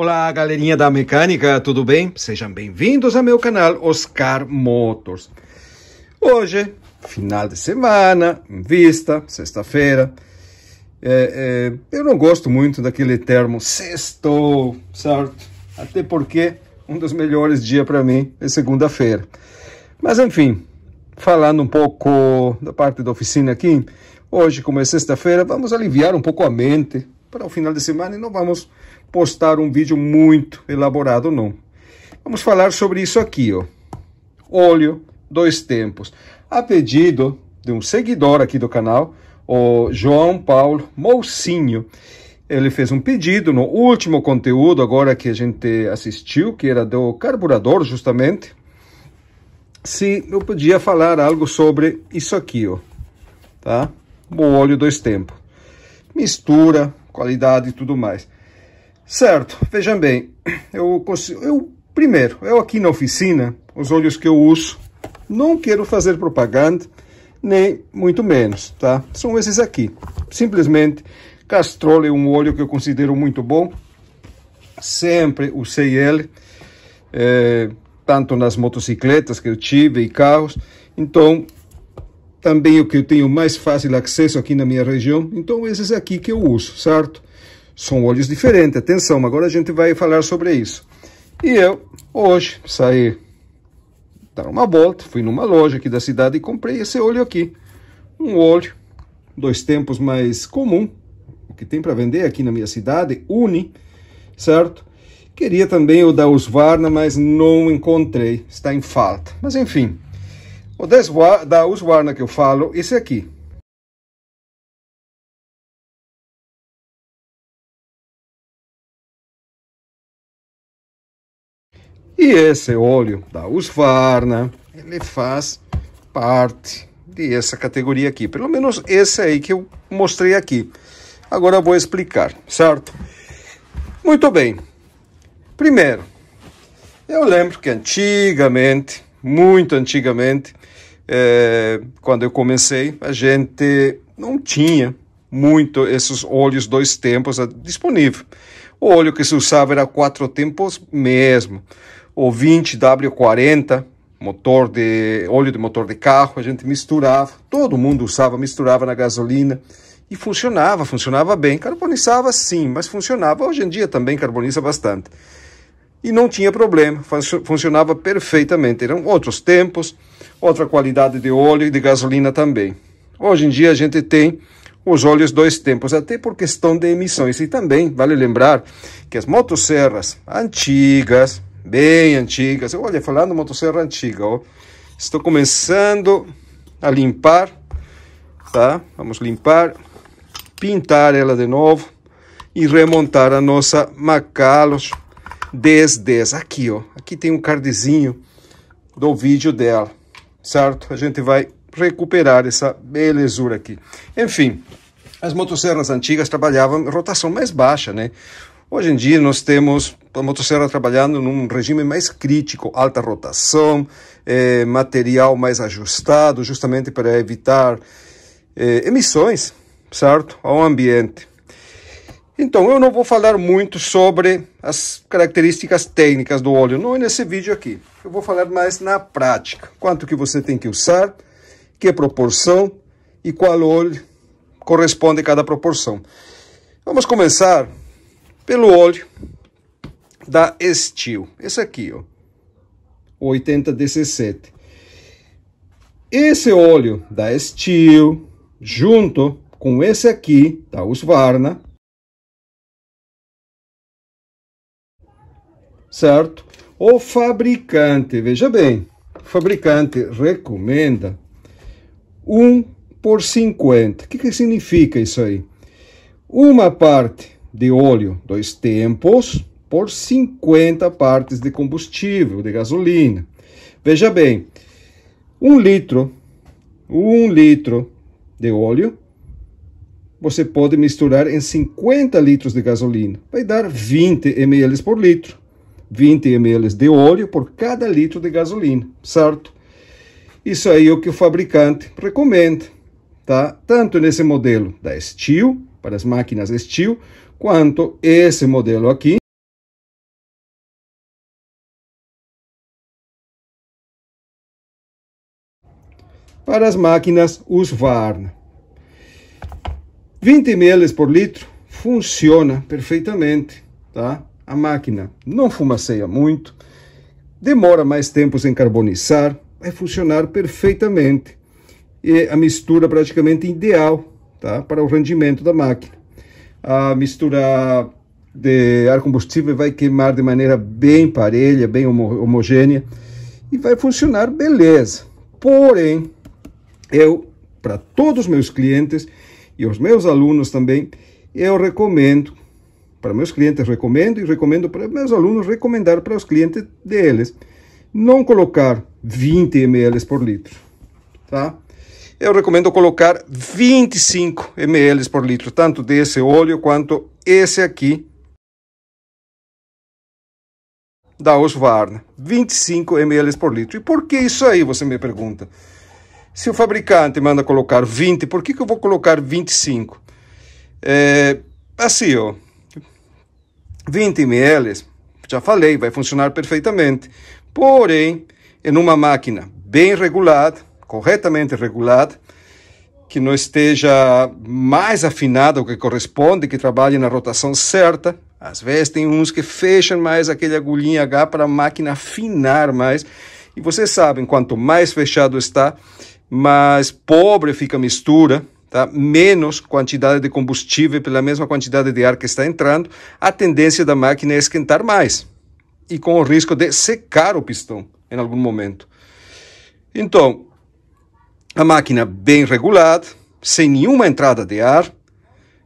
Olá, galerinha da mecânica, tudo bem? Sejam bem-vindos ao meu canal Oscar Motors. Hoje, final de semana, em vista, sexta-feira. É, é, eu não gosto muito daquele termo sextou, certo? Até porque um dos melhores dias para mim é segunda-feira. Mas enfim, falando um pouco da parte da oficina aqui, hoje, como é sexta-feira, vamos aliviar um pouco a mente, para o final de semana e não vamos postar um vídeo muito elaborado, não. Vamos falar sobre isso aqui, ó. Óleo, dois tempos. A pedido de um seguidor aqui do canal, o João Paulo Moucinho. Ele fez um pedido no último conteúdo, agora que a gente assistiu, que era do carburador, justamente. Se eu podia falar algo sobre isso aqui, ó. Tá? O óleo dois tempos. Mistura, qualidade e tudo mais. Certo, vejam bem, eu, consigo, eu primeiro, eu aqui na oficina, os olhos que eu uso, não quero fazer propaganda, nem muito menos, tá? São esses aqui. Simplesmente, Castrol é um óleo que eu considero muito bom, sempre usei ele, é, tanto nas motocicletas que eu tive e carros, então também o que eu tenho mais fácil acesso aqui na minha região. Então, esses aqui que eu uso, certo? São olhos diferentes, atenção, agora a gente vai falar sobre isso. E eu, hoje, saí dar uma volta, fui numa loja aqui da cidade e comprei esse olho aqui. Um olho, dois tempos mais comum, o que tem para vender aqui na minha cidade, Uni, certo? Queria também o da Usvarna, mas não encontrei, está em falta. Mas enfim, o da Usguarna que eu falo, esse aqui. E esse óleo da Usvarna, ele faz parte dessa categoria aqui. Pelo menos esse aí que eu mostrei aqui. Agora vou explicar, certo? Muito bem. Primeiro, eu lembro que antigamente, muito antigamente, é, quando eu comecei, a gente não tinha muito esses olhos dois tempos disponível. O olho que se usava era quatro tempos mesmo. O 20W40, motor de óleo de motor de carro, a gente misturava, todo mundo usava, misturava na gasolina e funcionava, funcionava bem. Carbonizava sim, mas funcionava. Hoje em dia também carboniza bastante. E não tinha problema, funcionava perfeitamente. Eram outros tempos, outra qualidade de óleo e de gasolina também. Hoje em dia a gente tem os óleos dois tempos, até por questão de emissões. E também vale lembrar que as motosserras antigas, bem antigas, olha, falando motosserra antiga, ó, estou começando a limpar, tá? Vamos limpar, pintar ela de novo e remontar a nossa Macalos 1010. Aqui, ó, aqui tem um cardzinho do vídeo dela certo? A gente vai recuperar essa belezura aqui. Enfim, as motosserras antigas trabalhavam em rotação mais baixa, né? Hoje em dia nós temos a motosserra trabalhando num regime mais crítico, alta rotação, eh, material mais ajustado, justamente para evitar eh, emissões, certo? Ao ambiente. Então, eu não vou falar muito sobre as características técnicas do óleo, não é nesse vídeo aqui eu vou falar mais na prática. Quanto que você tem que usar, que proporção e qual óleo corresponde a cada proporção. Vamos começar pelo óleo da Estil. Esse aqui, ó, 8017. Esse óleo da Estil, junto com esse aqui, da Usvarna, certo? O fabricante, veja bem, o fabricante recomenda 1 por 50. O que, que significa isso aí? Uma parte de óleo, dois tempos, por 50 partes de combustível, de gasolina. Veja bem, um litro, um litro de óleo, você pode misturar em 50 litros de gasolina. Vai dar 20 ml por litro. 20 ml de óleo por cada litro de gasolina, certo? Isso aí é o que o fabricante recomenda, tá? Tanto nesse modelo da Steel, para as máquinas Steel, quanto esse modelo aqui, para as máquinas Husqvarna. 20 ml por litro funciona perfeitamente, tá? a máquina não fumaceia muito, demora mais tempo em carbonizar, vai funcionar perfeitamente. E a mistura praticamente ideal tá? para o rendimento da máquina. A mistura de ar combustível vai queimar de maneira bem parelha, bem homogênea e vai funcionar beleza. Porém, eu, para todos os meus clientes e os meus alunos também, eu recomendo para meus clientes recomendo e recomendo para meus alunos recomendar para os clientes deles. Não colocar 20 ml por litro, tá? Eu recomendo colocar 25 ml por litro, tanto desse óleo quanto esse aqui da Osvarna, 25 ml por litro. E por que isso aí, você me pergunta? Se o fabricante manda colocar 20, por que, que eu vou colocar 25? É, assim, ó, 20 ml, já falei, vai funcionar perfeitamente. Porém, em uma máquina bem regulada, corretamente regulada, que não esteja mais afinada o que corresponde, que trabalhe na rotação certa. Às vezes tem uns que fecham mais aquele agulhinha H para a máquina afinar mais. E vocês sabem, quanto mais fechado está, mais pobre fica a mistura, tá? menos quantidade de combustível pela mesma quantidade de ar que está entrando, a tendência da máquina é esquentar mais e com o risco de secar o pistão em algum momento. Então, a máquina bem regulada, sem nenhuma entrada de ar,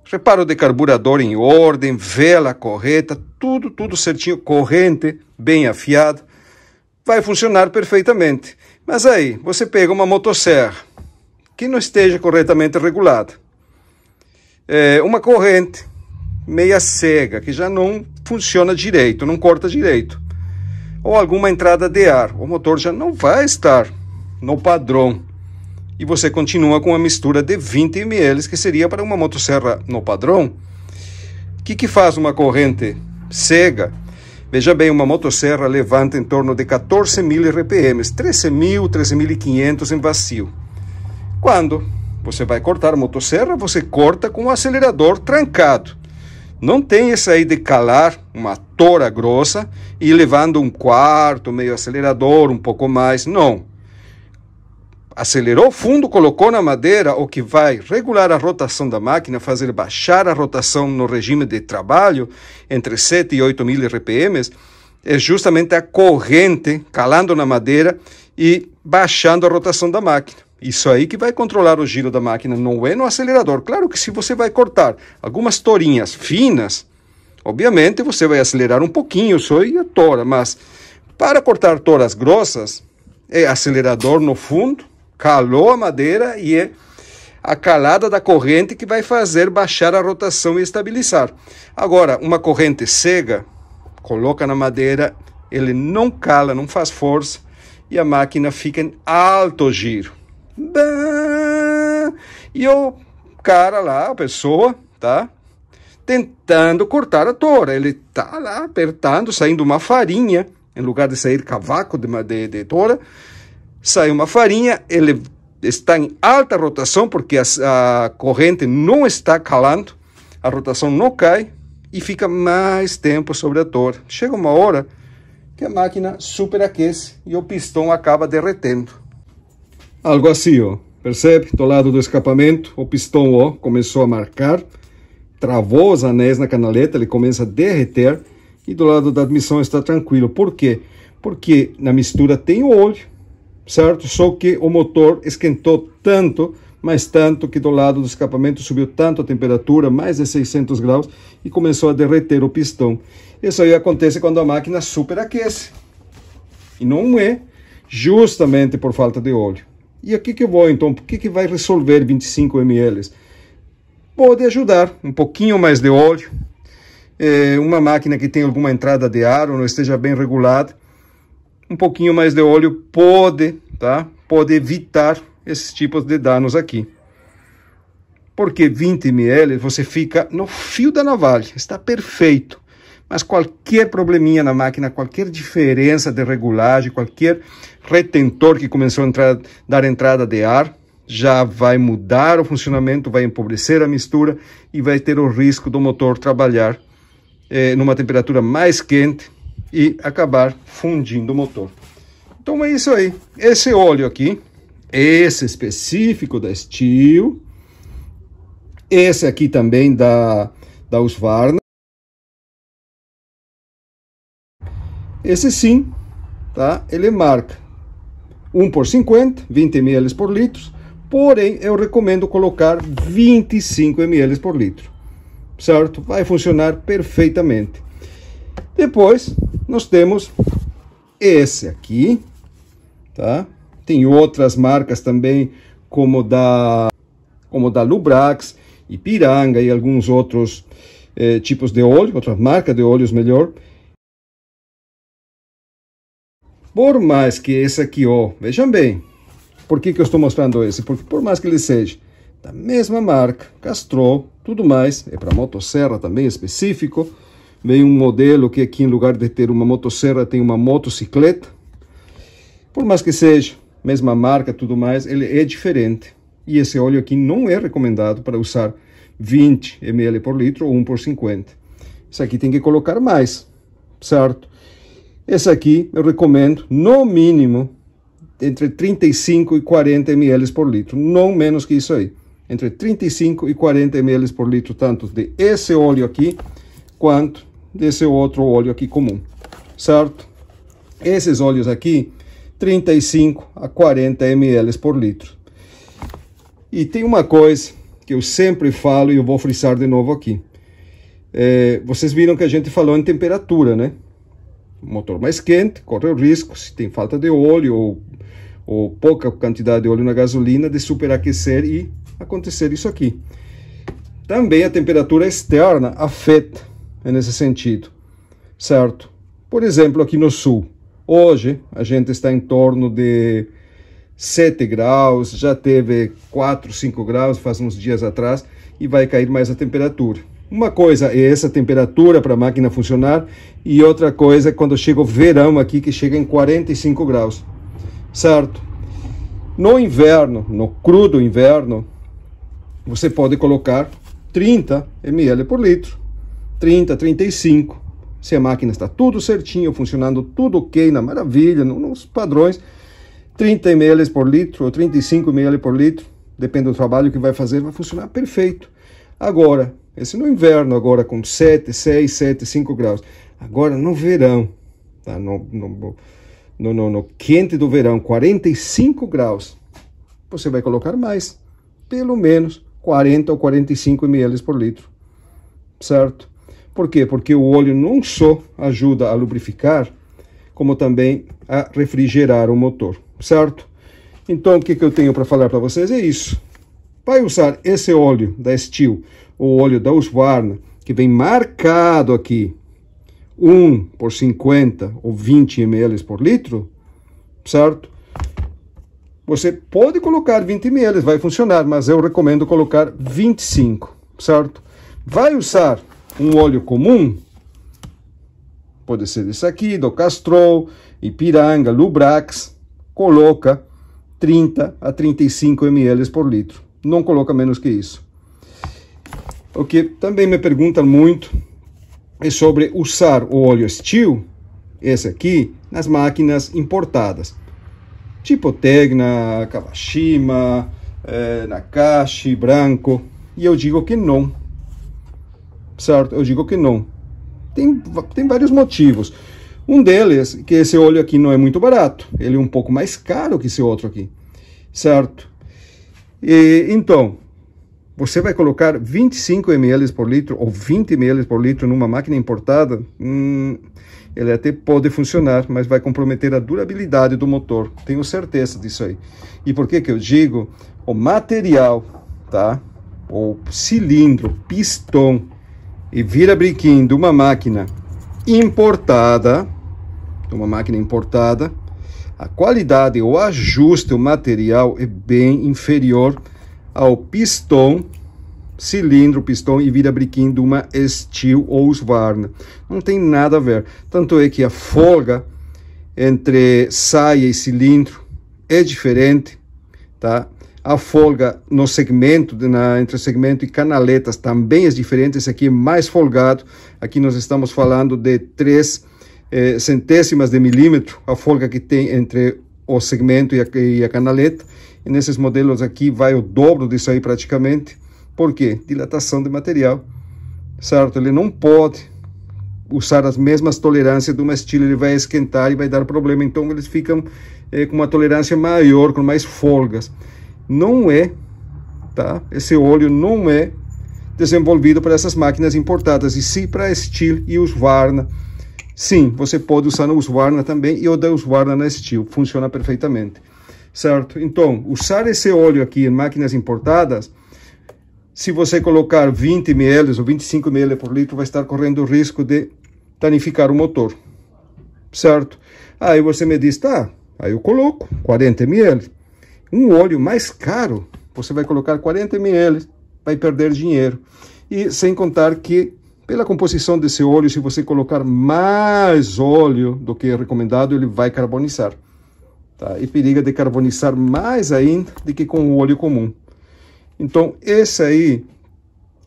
reparo de carburador em ordem, vela correta, tudo, tudo certinho, corrente bem afiada, vai funcionar perfeitamente. Mas aí, você pega uma motosserra, que não esteja corretamente regulada. É uma corrente meia cega, que já não funciona direito, não corta direito. Ou alguma entrada de ar, o motor já não vai estar no padrão. E você continua com a mistura de 20 ml, que seria para uma motosserra no padrão. O que, que faz uma corrente cega? Veja bem, uma motosserra levanta em torno de 14 mil rpm, 13 mil, 13.500 em vazio. Quando você vai cortar a motosserra, você corta com o acelerador trancado. Não tem essa aí de calar uma tora grossa e levando um quarto, meio acelerador, um pouco mais. Não. Acelerou fundo, colocou na madeira, o que vai regular a rotação da máquina, fazer baixar a rotação no regime de trabalho, entre 7 e 8 mil RPMs, é justamente a corrente calando na madeira e baixando a rotação da máquina. Isso aí que vai controlar o giro da máquina, não é no acelerador. Claro que se você vai cortar algumas torinhas finas, obviamente você vai acelerar um pouquinho só e a tora, mas para cortar toras grossas, é acelerador no fundo, calou a madeira e é a calada da corrente que vai fazer baixar a rotação e estabilizar. Agora, uma corrente cega, coloca na madeira, ele não cala, não faz força e a máquina fica em alto giro. E o cara lá, a pessoa, tá? Tentando cortar a tora. Ele tá lá apertando, saindo uma farinha. Em lugar de sair cavaco de, de, de tora, sai uma farinha. Ele está em alta rotação porque a, a corrente não está calando. A rotação não cai e fica mais tempo sobre a tora. Chega uma hora que a máquina superaquece e o pistão acaba derretendo. Algo assim, ó. Percebe? Do lado do escapamento, o pistão, ó, começou a marcar, travou os anéis na canaleta, ele começa a derreter e do lado da admissão está tranquilo. Por quê? Porque na mistura tem o óleo, certo? Só que o motor esquentou tanto, mas tanto que do lado do escapamento subiu tanto a temperatura, mais de 600 graus, e começou a derreter o pistão. Isso aí acontece quando a máquina superaquece. E não é justamente por falta de óleo. E aqui que eu vou então, o que, que vai resolver 25 ml? Pode ajudar, um pouquinho mais de óleo, é, uma máquina que tem alguma entrada de ar ou não esteja bem regulada, um pouquinho mais de óleo pode, tá? Pode evitar esses tipos de danos aqui. Porque 20 ml você fica no fio da navalha, está perfeito. Mas qualquer probleminha na máquina, qualquer diferença de regulagem, qualquer retentor que começou a entrar, dar entrada de ar, já vai mudar o funcionamento, vai empobrecer a mistura e vai ter o risco do motor trabalhar eh, numa temperatura mais quente e acabar fundindo o motor. Então é isso aí. Esse óleo aqui, esse específico da Steel, esse aqui também da, da Husqvarna. Esse sim, tá? Ele marca 1 por 50, 20 ml por litro, porém eu recomendo colocar 25 ml por litro, certo? Vai funcionar perfeitamente. Depois nós temos esse aqui, tá? Tem outras marcas também, como da, como da Lubrax, Ipiranga e alguns outros eh, tipos de óleo, outras marcas de óleos melhor, por mais que esse aqui, ó, vejam bem, por que, que eu estou mostrando esse? Porque por mais que ele seja da mesma marca, Castrol, tudo mais, é para motosserra também específico, vem um modelo que aqui em lugar de ter uma motosserra tem uma motocicleta, por mais que seja mesma marca, tudo mais, ele é diferente. E esse óleo aqui não é recomendado para usar 20 ml por litro ou 1 por 50. Isso aqui tem que colocar mais, certo? Esse aqui eu recomendo, no mínimo, entre 35 e 40 ml por litro, não menos que isso aí. Entre 35 e 40 ml por litro, tanto de esse óleo aqui, quanto desse outro óleo aqui comum, certo? Esses óleos aqui, 35 a 40 ml por litro. E tem uma coisa que eu sempre falo e eu vou frisar de novo aqui. É, vocês viram que a gente falou em temperatura, né? motor mais quente, corre o risco, se tem falta de óleo ou, ou pouca quantidade de óleo na gasolina, de superaquecer e acontecer isso aqui. Também a temperatura externa afeta nesse sentido, certo? Por exemplo, aqui no sul, hoje a gente está em torno de 7 graus, já teve 4, 5 graus faz uns dias atrás e vai cair mais a temperatura. Uma coisa é essa temperatura para a máquina funcionar e outra coisa é quando chega o verão aqui que chega em 45 graus, certo? No inverno, no crudo inverno, você pode colocar 30 ml por litro, 30, 35. Se a máquina está tudo certinho, funcionando tudo ok, na maravilha, nos padrões, 30 ml por litro ou 35 ml por litro, depende do trabalho que vai fazer, vai funcionar perfeito. Agora, Pense no inverno agora com 7, 6, 7, 5 graus. Agora no verão, tá? no, no, no, no, no quente do verão, 45 graus. Você vai colocar mais, pelo menos 40 ou 45 ml por litro, certo? Por quê? Porque o óleo não só ajuda a lubrificar, como também a refrigerar o motor, certo? Então, o que, que eu tenho para falar para vocês é isso. Vai usar esse óleo da Steel ou óleo da Husqvarna, que vem marcado aqui, 1 por 50 ou 20 ml por litro, certo? Você pode colocar 20 ml, vai funcionar, mas eu recomendo colocar 25, certo? Vai usar um óleo comum, pode ser esse aqui, do Castrol, Ipiranga, Lubrax, coloca 30 a 35 ml por litro não coloca menos que isso. O que também me perguntam muito é sobre usar o óleo steel, esse aqui, nas máquinas importadas. Tipo Tegna, Kawashima, eh, Nakashi, Branco. E eu digo que não. Certo? Eu digo que não. Tem, tem vários motivos. Um deles é que esse óleo aqui não é muito barato. Ele é um pouco mais caro que esse outro aqui. Certo? E, então, você vai colocar 25 ml por litro ou 20 ml por litro numa máquina importada, hum, ele até pode funcionar, mas vai comprometer a durabilidade do motor. Tenho certeza disso aí. E por que que eu digo? O material, tá? O cilindro, pistão e vira-briquim de uma máquina importada, de uma máquina importada, a qualidade ou ajuste o material é bem inferior ao pistão, cilindro, pistão e virabriquim de uma Steel ou Svarna. Não tem nada a ver. Tanto é que a folga entre saia e cilindro é diferente, tá? A folga no segmento, na, entre segmento e canaletas também é diferente. Esse aqui é mais folgado. Aqui nós estamos falando de três eh, centésimas de milímetro a folga que tem entre o segmento e a, e a canaleta. E nesses modelos aqui vai o dobro disso aí praticamente. Por quê? Dilatação de material, certo? Ele não pode usar as mesmas tolerâncias de uma estilo, ele vai esquentar e vai dar problema. Então eles ficam eh, com uma tolerância maior, com mais folgas. Não é, tá? Esse óleo não é desenvolvido para essas máquinas importadas, e sim para Steel e os Varna. Sim, você pode usar o Husqvarna também e o da Husqvarna na Steel, funciona perfeitamente. Certo? Então, usar esse óleo aqui em máquinas importadas, se você colocar 20 ml ou 25 ml por litro, vai estar correndo o risco de danificar o motor. Certo? Aí você me diz, tá, aí eu coloco 40 ml. Um óleo mais caro, você vai colocar 40 ml, vai perder dinheiro. E sem contar que pela composição desse óleo, se você colocar mais óleo do que é recomendado, ele vai carbonizar. Tá? E periga de carbonizar mais ainda do que com o óleo comum. Então, esse aí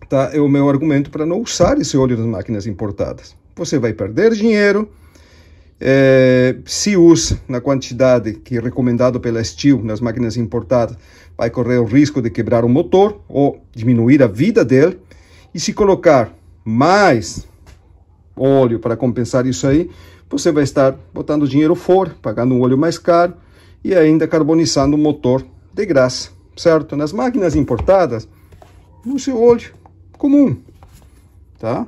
tá, é o meu argumento para não usar esse óleo nas máquinas importadas. Você vai perder dinheiro. É, se usa na quantidade que é recomendado pela Steel nas máquinas importadas, vai correr o risco de quebrar o motor ou diminuir a vida dele. E se colocar mais óleo para compensar isso aí, você vai estar botando dinheiro fora, pagando um óleo mais caro e ainda carbonizando o motor de graça, certo? Nas máquinas importadas, use óleo comum, tá?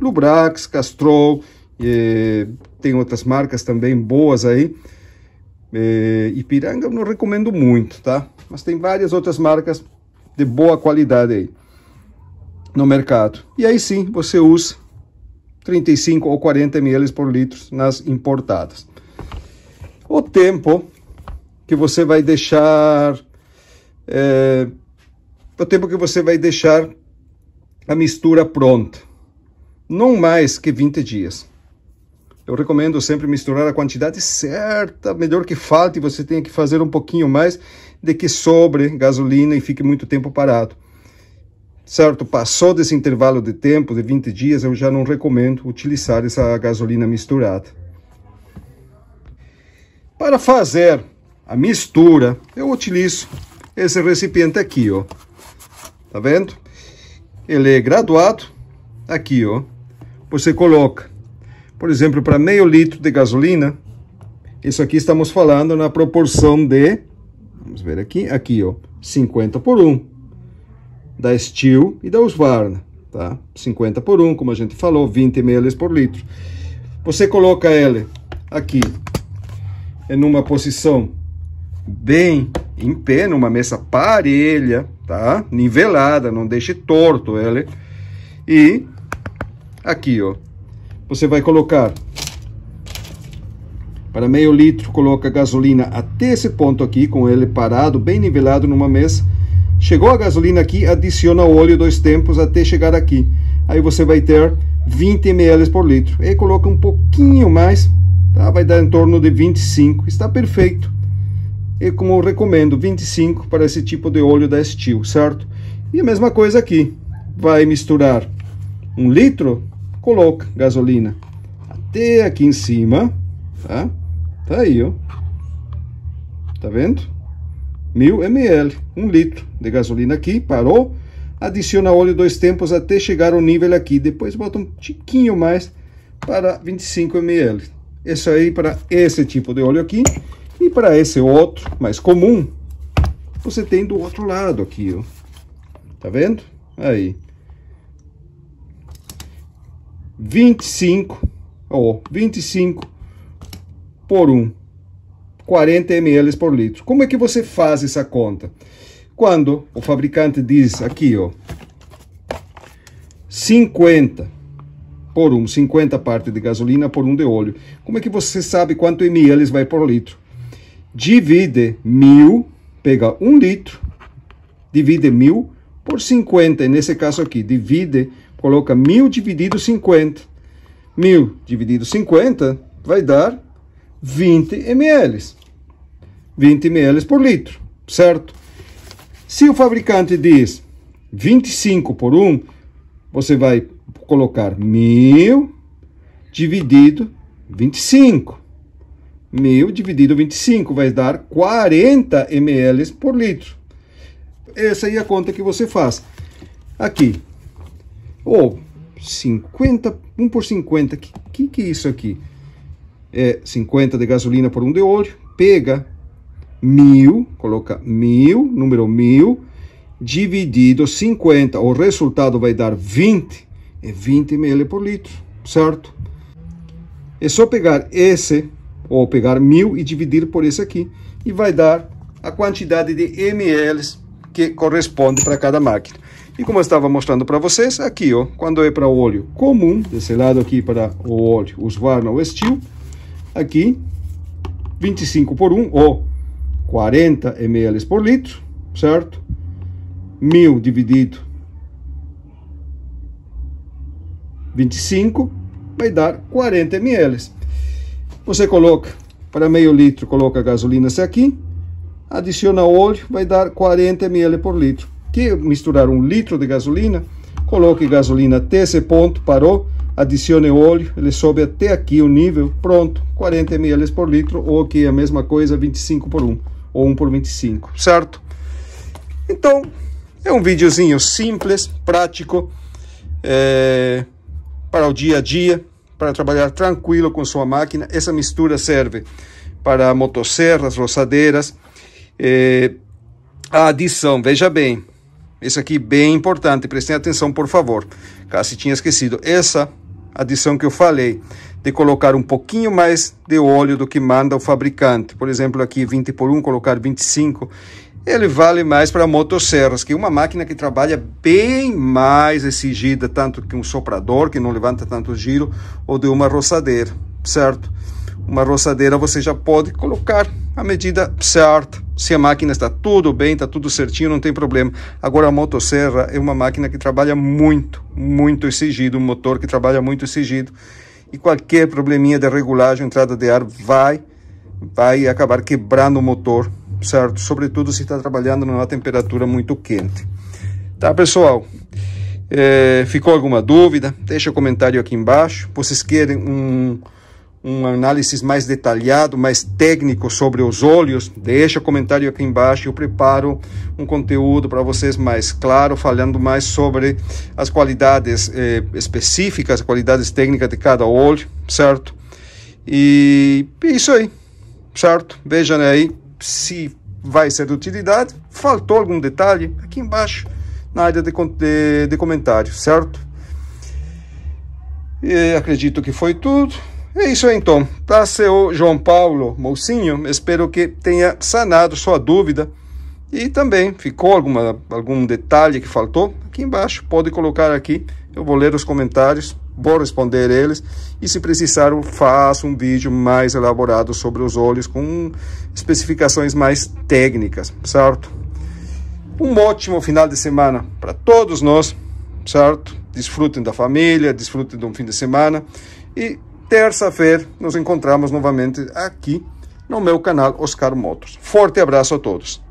Lubrax, Castrol, eh, tem outras marcas também boas aí. e eh, Ipiranga eu não recomendo muito, tá? Mas tem várias outras marcas de boa qualidade aí no mercado. E aí sim você usa 35 ou 40 ml por litro nas importadas. O tempo que você vai deixar, é, o tempo que você vai deixar a mistura pronta, não mais que 20 dias. Eu recomendo sempre misturar a quantidade certa, melhor que falte, você tenha que fazer um pouquinho mais de que sobre gasolina e fique muito tempo parado certo? Passou desse intervalo de tempo de 20 dias, eu já não recomendo utilizar essa gasolina misturada. Para fazer a mistura, eu utilizo esse recipiente aqui, ó. Tá vendo? Ele é graduado aqui, ó. Você coloca, por exemplo, para meio litro de gasolina, isso aqui estamos falando na proporção de, vamos ver aqui, aqui, ó, 50 por 1 da Steel e da Husqvarna, tá? 50 por 1, como a gente falou, 20 ml por litro. Você coloca ele aqui em é uma posição bem em pé, numa mesa parelha, tá? Nivelada, não deixe torto ele. E aqui, ó, você vai colocar para meio litro, coloca gasolina até esse ponto aqui, com ele parado, bem nivelado numa mesa. Chegou a gasolina aqui, adiciona o óleo dois tempos até chegar aqui. Aí você vai ter 20 ml por litro. E coloca um pouquinho mais, tá? vai dar em torno de 25. Está perfeito. E como eu recomendo, 25 para esse tipo de óleo da Steel, certo? E a mesma coisa aqui. Vai misturar um litro, coloca gasolina até aqui em cima, tá? Tá aí, ó. Tá vendo? 1000 ml, 1 litro de gasolina aqui, parou, adiciona óleo dois tempos até chegar ao nível aqui, depois bota um tiquinho mais para 25 ml. Isso aí para esse tipo de óleo aqui e para esse outro, mais comum, você tem do outro lado aqui, ó. Tá vendo? Aí. 25, ó, 25 por 1. 40 ml por litro. Como é que você faz essa conta? Quando o fabricante diz aqui, ó, 50 por 1, 50 parte de gasolina por 1 de óleo. Como é que você sabe quanto ml vai por litro? Divide 1000, pega 1 litro, divide 1000 por 50, nesse caso aqui, divide, coloca 1000 dividido 50. 1000 dividido 50 vai dar 20 ml. 20 ml por litro, certo? Se o fabricante diz 25 por 1, você vai colocar 1.000 dividido 25. 1.000 dividido 25 vai dar 40 ml por litro. Essa aí é a conta que você faz. Aqui, ou oh, 50, 1 por 50, o que, que, que é isso aqui? é, 50 de gasolina por um de óleo, pega mil, coloca mil, número mil, dividido 50, o resultado vai dar 20, é 20 ml por litro, certo? É só pegar esse, ou pegar mil e dividir por esse aqui, e vai dar a quantidade de ml que corresponde para cada máquina. E como eu estava mostrando para vocês, aqui ó, quando é para o óleo comum, desse lado aqui para o óleo, os Varna ou Steel, aqui 25 por 1 ou 40 ml por litro, certo? 1000 dividido 25 vai dar 40 ml. Você coloca para meio litro, coloca a gasolina aqui, adiciona óleo, vai dar 40 ml por litro. Que misturar um litro de gasolina, coloque gasolina até esse ponto, parou, adicione óleo, ele sobe até aqui o nível, pronto, 40 ml por litro, ou que a mesma coisa, 25 por 1, ou 1 por 25, certo? Então, é um videozinho simples, prático, é, para o dia a dia, para trabalhar tranquilo com sua máquina. Essa mistura serve para motosserras, roçadeiras. É, a adição, veja bem, isso aqui é bem importante, prestem atenção por favor, caso tinha esquecido. Essa adição que eu falei, de colocar um pouquinho mais de óleo do que manda o fabricante. Por exemplo, aqui 20 por 1, colocar 25. Ele vale mais para motosserras, que é uma máquina que trabalha bem mais exigida, tanto que um soprador, que não levanta tanto giro, ou de uma roçadeira, certo? uma roçadeira você já pode colocar a medida certa. Se a máquina está tudo bem, está tudo certinho, não tem problema. Agora a motosserra é uma máquina que trabalha muito, muito exigido, um motor que trabalha muito exigido. E qualquer probleminha de regulagem, entrada de ar, vai, vai acabar quebrando o motor, certo? Sobretudo se está trabalhando numa temperatura muito quente. Tá, pessoal? É, ficou alguma dúvida? Deixa o um comentário aqui embaixo. Vocês querem um um análise mais detalhado, mais técnico sobre os olhos, deixa o comentário aqui embaixo. Eu preparo um conteúdo para vocês mais claro, falando mais sobre as qualidades eh, específicas, qualidades técnicas de cada olho, certo? E é isso aí, certo? Vejam aí se vai ser de utilidade. Faltou algum detalhe? Aqui embaixo, na área de, de, de comentário, certo? E acredito que foi tudo. É isso então. Para tá, seu João Paulo Mocinho, espero que tenha sanado sua dúvida. E também ficou alguma, algum detalhe que faltou? Aqui embaixo, pode colocar aqui. Eu vou ler os comentários, vou responder eles. E se precisar, eu faço um vídeo mais elaborado sobre os olhos, com especificações mais técnicas, certo? Um ótimo final de semana para todos nós, certo? Desfrutem da família, desfrutem de um fim de semana. E terça-feira nos encontramos novamente aqui no meu canal Oscar Motos. Forte abraço a todos.